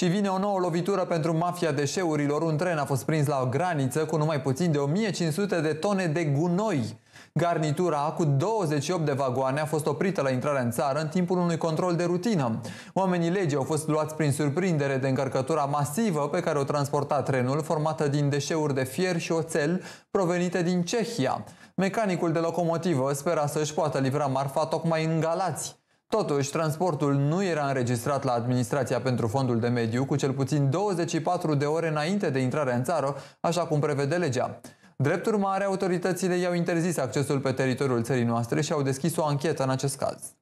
Și vine o nouă lovitură pentru mafia deșeurilor. Un tren a fost prins la o graniță cu numai puțin de 1500 de tone de gunoi. Garnitura cu 28 de vagoane a fost oprită la intrarea în țară în timpul unui control de rutină. Oamenii legii au fost luați prin surprindere de încărcătura masivă pe care o transporta trenul, formată din deșeuri de fier și oțel provenite din Cehia. Mecanicul de locomotivă spera să-și poată livra marfa tocmai în Galați. Totuși, transportul nu era înregistrat la Administrația pentru Fondul de Mediu cu cel puțin 24 de ore înainte de intrarea în țară, așa cum prevede legea. Drept urmare, autoritățile i-au interzis accesul pe teritoriul țării noastre și au deschis o anchetă în acest caz.